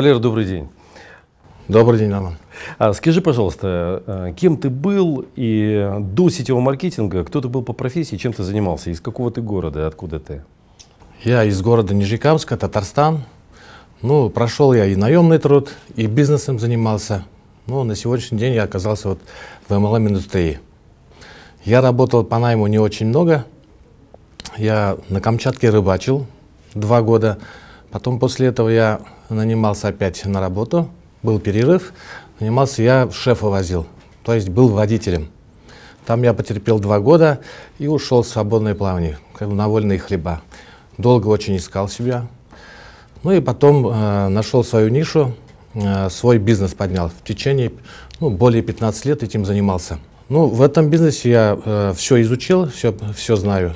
Валера, добрый день. Добрый день, Роман. А скажи, пожалуйста, э, кем ты был и до сетевого маркетинга, кто ты был по профессии, чем ты занимался, из какого ты города, откуда ты? Я из города Нижекамска, Татарстан. Ну, прошел я и наемный труд, и бизнесом занимался. Ну, на сегодняшний день я оказался вот в MLM-индустрии. Я работал по найму не очень много. Я на Камчатке рыбачил два года. Потом после этого я нанимался опять на работу, был перерыв, нанимался я шефа возил, то есть был водителем. Там я потерпел два года и ушел в свободное плавание, как на вольные хлеба. Долго очень искал себя. Ну и потом э, нашел свою нишу, э, свой бизнес поднял. В течение ну, более 15 лет этим занимался. Ну, в этом бизнесе я э, все изучил, все, все знаю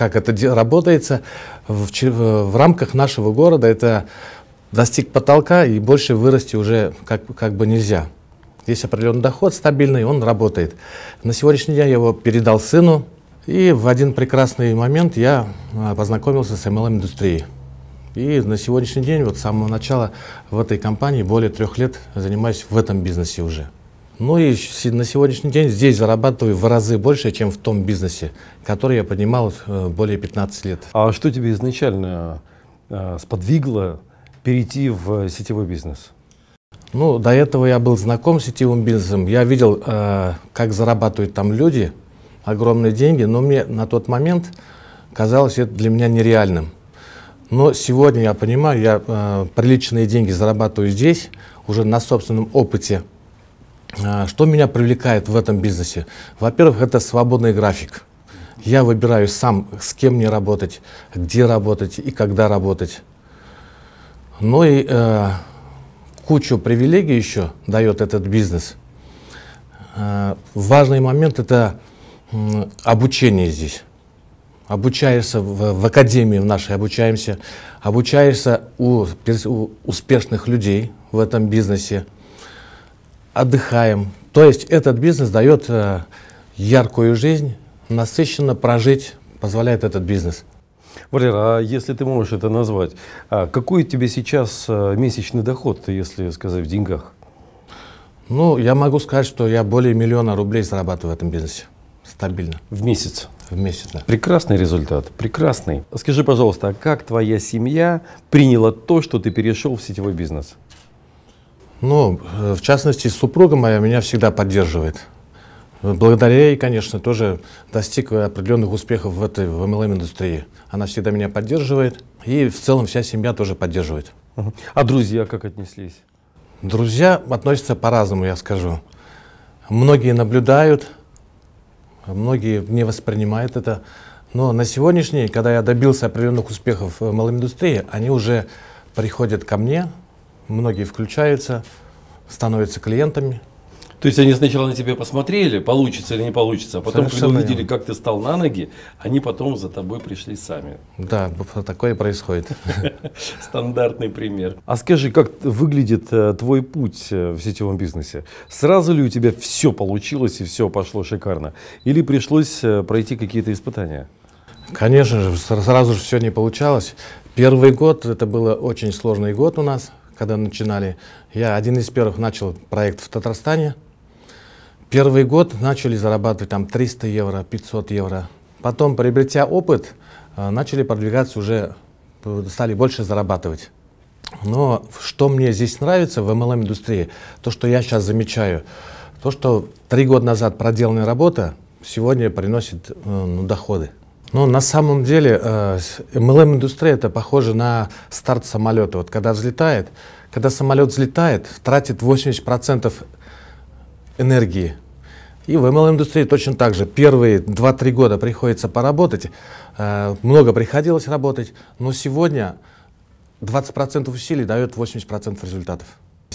как это работается в, в рамках нашего города. Это достиг потолка и больше вырасти уже как, как бы нельзя. Есть определенный доход стабильный, он работает. На сегодняшний день я его передал сыну, и в один прекрасный момент я а, познакомился с MLM-индустрией. И на сегодняшний день, вот с самого начала в этой компании, более трех лет занимаюсь в этом бизнесе уже. Ну и на сегодняшний день здесь зарабатываю в разы больше, чем в том бизнесе, который я поднимал э, более 15 лет. А что тебе изначально э, сподвигло перейти в сетевой бизнес? Ну, до этого я был знаком с сетевым бизнесом. Я видел, э, как зарабатывают там люди огромные деньги, но мне на тот момент казалось это для меня нереальным. Но сегодня я понимаю, я э, приличные деньги зарабатываю здесь, уже на собственном опыте. А, что меня привлекает в этом бизнесе? Во-первых, это свободный график. Я выбираю сам, с кем мне работать, где работать и когда работать. Ну и э, кучу привилегий еще дает этот бизнес. Э, важный момент это э, обучение здесь. Обучаешься в, в академии в нашей, обучаемся, обучаешься у, у успешных людей в этом бизнесе отдыхаем. То есть этот бизнес дает э, яркую жизнь, насыщенно прожить позволяет этот бизнес. Валер, а если ты можешь это назвать, а какой у тебя сейчас э, месячный доход, если сказать в деньгах? Ну, я могу сказать, что я более миллиона рублей зарабатываю в этом бизнесе. Стабильно. В месяц? В месяц, да. Прекрасный результат, прекрасный. Скажи, пожалуйста, а как твоя семья приняла то, что ты перешел в сетевой бизнес? Ну, э, в частности, супруга моя меня всегда поддерживает. Благодаря ей, конечно, тоже достиг определенных успехов в этой в MLM-индустрии. Она всегда меня поддерживает, и в целом вся семья тоже поддерживает. А друзья как отнеслись? Друзья относятся по-разному, я скажу. Многие наблюдают, многие не воспринимают это. Но на сегодняшний день, когда я добился определенных успехов в малой индустрии они уже приходят ко мне многие включаются, становятся клиентами. То есть они сначала на тебя посмотрели, получится или не получится, а потом, Совершенно когда увидели, как ты стал на ноги, они потом за тобой пришли сами. Да, такое происходит. Стандартный пример. А скажи, как выглядит э, твой путь э, в сетевом бизнесе? Сразу ли у тебя все получилось и все пошло шикарно? Или пришлось э, пройти какие-то испытания? Конечно же, сразу же все не получалось. Первый год, это был очень сложный год у нас, когда начинали. Я один из первых начал проект в Татарстане. Первый год начали зарабатывать там 300 евро, 500 евро. Потом, приобретя опыт, э, начали продвигаться уже, э, стали больше зарабатывать. Но что мне здесь нравится в MLM-индустрии, то, что я сейчас замечаю, то, что три года назад проделанная работа сегодня приносит э, ну, доходы. Ну, на самом деле, MLM-индустрия э, это похоже на старт самолета. Вот когда взлетает, когда самолет взлетает, тратит 80% энергии. И в MLM-индустрии точно так же. Первые 2-3 года приходится поработать. Э, много приходилось работать, но сегодня 20% усилий дает 80% результатов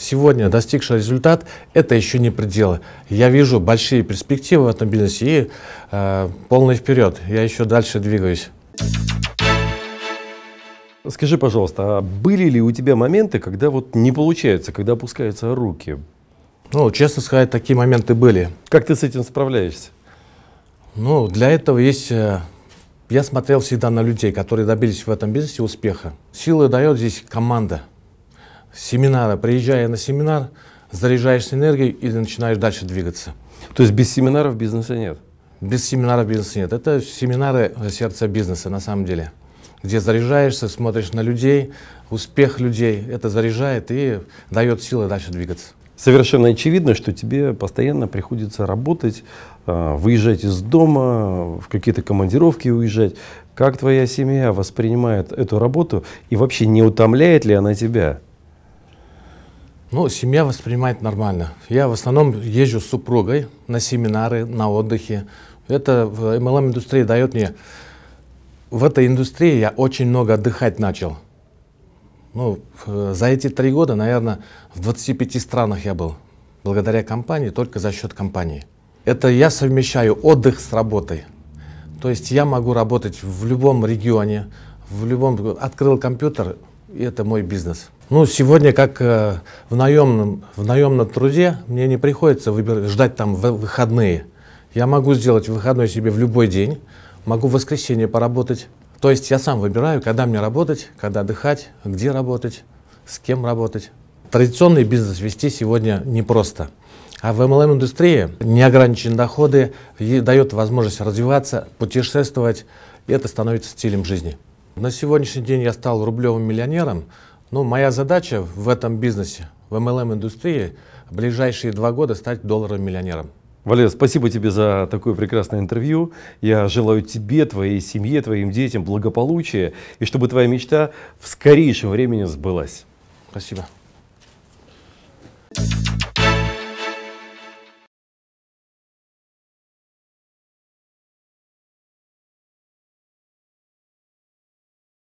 сегодня достигший результат, это еще не пределы. Я вижу большие перспективы в этом бизнесе и э, полный вперед. Я еще дальше двигаюсь. Скажи, пожалуйста, а были ли у тебя моменты, когда вот не получается, когда опускаются руки? Ну, честно сказать, такие моменты были. Как ты с этим справляешься? Ну, для этого есть... Э, я смотрел всегда на людей, которые добились в этом бизнесе успеха. Силы дает здесь команда семинара, приезжая на семинар, заряжаешься энергией и начинаешь дальше двигаться. То есть без семинаров бизнеса нет? Без семинаров бизнеса нет. Это семинары сердца бизнеса на самом деле, где заряжаешься, смотришь на людей, успех людей, это заряжает и дает силы дальше двигаться. Совершенно очевидно, что тебе постоянно приходится работать, а, выезжать из дома, в какие-то командировки уезжать. Как твоя семья воспринимает эту работу и вообще не утомляет ли она тебя? Ну, семья воспринимает нормально. Я в основном езжу с супругой на семинары, на отдыхе. Это в mlm индустрии дает мне... В этой индустрии я очень много отдыхать начал. Ну, за эти три года, наверное, в 25 странах я был. Благодаря компании, только за счет компании. Это я совмещаю отдых с работой. То есть я могу работать в любом регионе, в любом... Открыл компьютер, и это мой бизнес. Ну, сегодня, как э, в, наемном, в наемном труде, мне не приходится выбирать, ждать там выходные. Я могу сделать выходной себе в любой день, могу в воскресенье поработать. То есть я сам выбираю, когда мне работать, когда отдыхать, где работать, с кем работать. Традиционный бизнес вести сегодня непросто. А в MLM-индустрии неограниченные доходы дают возможность развиваться, путешествовать, и это становится стилем жизни. На сегодняшний день я стал рублевым миллионером, ну, моя задача в этом бизнесе, в MLM-индустрии, в ближайшие два года стать долларовым миллионером. Валерий, спасибо тебе за такое прекрасное интервью. Я желаю тебе, твоей семье, твоим детям благополучия и чтобы твоя мечта в скорейшем времени сбылась. Спасибо.